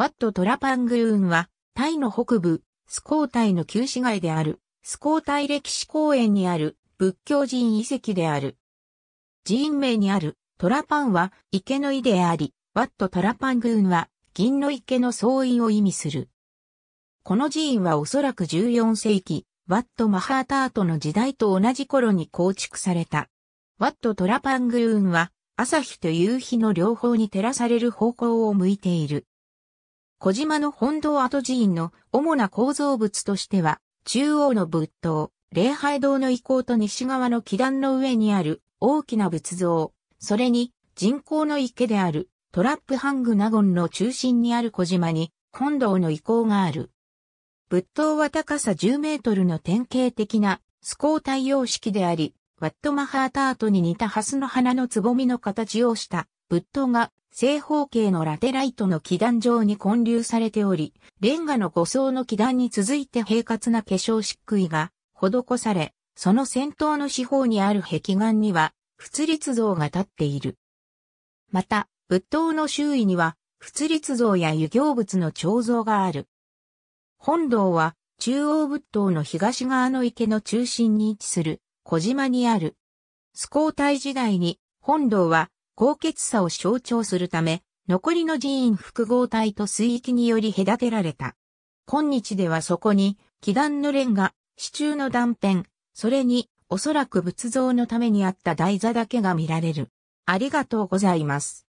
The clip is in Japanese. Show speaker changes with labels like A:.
A: ワット・トラパングルーンは、タイの北部、スコータイの旧市
B: 街である、スコータイ歴史公園にある仏教寺院遺跡である。寺院名にあるトラパンは池の井であり、ワット・トラパングーンは銀の池の総員を意味する。この寺院はおそらく14世紀、ワット・マハータートの時代と同じ頃に構築された。ワット・トラパングルーンは朝日と夕日の両方に照らされる方向を向いている。小島の本堂跡寺院の主な構造物としては、中央の仏塔、礼拝堂の遺構と西側の基壇の上にある大きな仏像、それに人工の池であるトラップハングナゴンの中心にある小島に本堂の遺構がある。仏塔は高さ10メートルの典型的なスコー対応式であり、ワットマハータートに似たハスの花のつぼみの形をした仏塔が正方形のラテライトの基壇上に建立されており、レンガの五層の基壇に続いて平滑な化粧漆喰が施され、その先頭の四方にある壁岩には、仏立像が立っている。また、仏塔の周囲には、仏立像や湯行物の彫像がある。本堂は、中央仏塔の東側の池の中心に位置する、小島にある。スコータ時代に、本堂は、高潔さを象徴するため、残りの寺院複合体と水域により隔てられた。今日ではそこに、祈願のレンガ、支柱の断片、それに、おそらく仏像のためにあった台座だ
A: けが見られる。ありがとうございます。